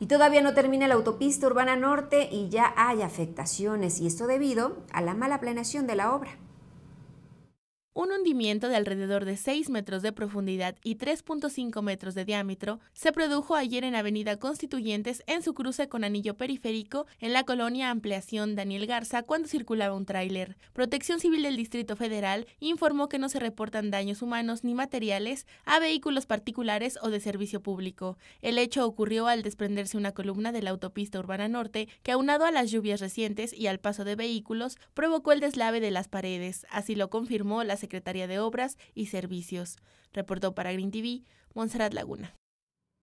Y todavía no termina la autopista urbana norte y ya hay afectaciones, y esto debido a la mala planeación de la obra un hundimiento de alrededor de 6 metros de profundidad y 3.5 metros de diámetro se produjo ayer en Avenida Constituyentes en su cruce con Anillo Periférico en la colonia Ampliación Daniel Garza cuando circulaba un tráiler. Protección Civil del Distrito Federal informó que no se reportan daños humanos ni materiales a vehículos particulares o de servicio público. El hecho ocurrió al desprenderse una columna de la autopista Urbana Norte que aunado a las lluvias recientes y al paso de vehículos provocó el deslave de las paredes. Así lo confirmó la Secretaría de Obras y Servicios. Reportó para Green TV, Monserrat Laguna.